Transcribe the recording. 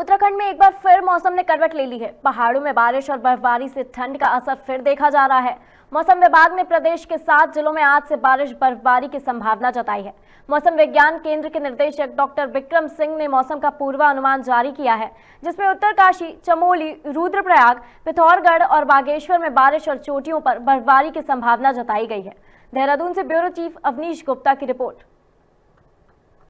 उत्तराखंड में एक बार फिर मौसम ने करवट ले ली है पहाड़ों में बारिश और बर्फबारी से ठंड का असर फिर देखा जा रहा है मौसम विभाग ने प्रदेश के सात जिलों में आज से बारिश बर्फबारी की संभावना जताई है मौसम विज्ञान केंद्र के निर्देशक डॉक्टर विक्रम सिंह ने मौसम का पूर्वानुमान जारी किया है जिसमें उत्तरकाशी चमोली रुद्रप्रयाग पिथौरगढ़ और बागेश्वर में बारिश और चोटियों पर बर्फबारी की संभावना जताई गई है देहरादून से ब्यूरो चीफ अवनीश गुप्ता की रिपोर्ट